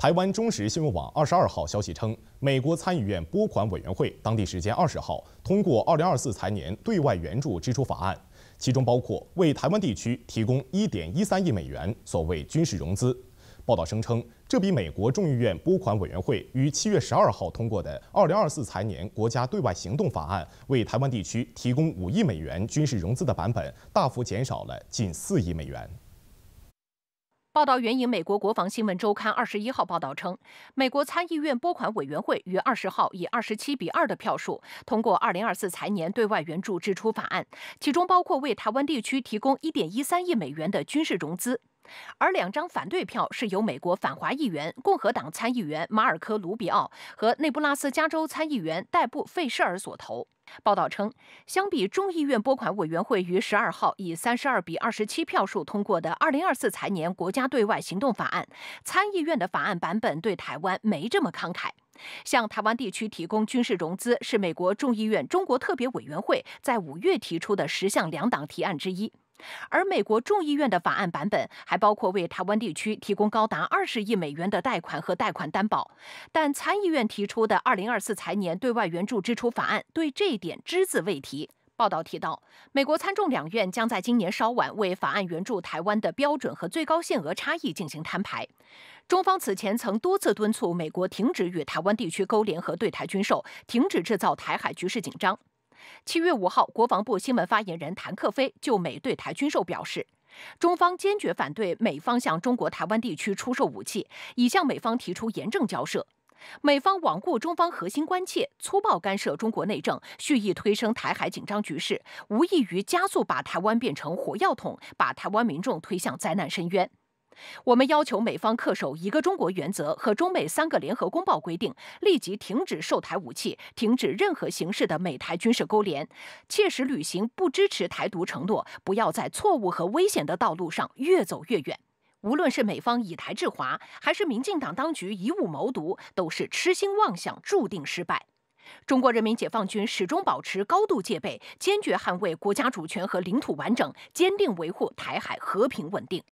台湾中时新闻网二十二号消息称，美国参议院拨款委员会当地时间二十号通过二零二四财年对外援助支出法案，其中包括为台湾地区提供一点一三亿美元所谓军事融资。报道声称，这笔美国众议院拨款委员会于七月十二号通过的二零二四财年国家对外行动法案，为台湾地区提供五亿美元军事融资的版本，大幅减少了近四亿美元。报道援引美国国防新闻周刊二十一号报道称，美国参议院拨款委员会于二十号以二十七比二的票数通过二零二四财年对外援助支出法案，其中包括为台湾地区提供一点一三亿美元的军事融资。而两张反对票是由美国反华议员、共和党参议员马尔科·卢比奥和内布拉斯加州参议员戴布·费舍尔所投。报道称，相比众议院拨款委员会于十二号以三十二比二十七票数通过的二零二四财年国家对外行动法案，参议院的法案版本对台湾没这么慷慨。向台湾地区提供军事融资是美国众议院中国特别委员会在五月提出的十项两党提案之一。而美国众议院的法案版本还包括为台湾地区提供高达二十亿美元的贷款和贷款担保，但参议院提出的二零二四财年对外援助支出法案对这一点只字未提。报道提到，美国参众两院将在今年稍晚为法案援助台湾的标准和最高限额差异进行摊牌。中方此前曾多次敦促美国停止与台湾地区勾连和对台军售，停止制造台海局势紧张。七月五号，国防部新闻发言人谭克飞就美对台军售表示，中方坚决反对美方向中国台湾地区出售武器，已向美方提出严正交涉。美方罔顾中方核心关切，粗暴干涉中国内政，蓄意推升台海紧张局势，无异于加速把台湾变成火药桶，把台湾民众推向灾难深渊。我们要求美方恪守一个中国原则和中美三个联合公报规定，立即停止售台武器，停止任何形式的美台军事勾连，切实履行不支持台独承诺，不要在错误和危险的道路上越走越远。无论是美方以台制华，还是民进党当局以武谋独，都是痴心妄想，注定失败。中国人民解放军始终保持高度戒备，坚决捍卫国家主权和领土完整，坚定维护台海和平稳定。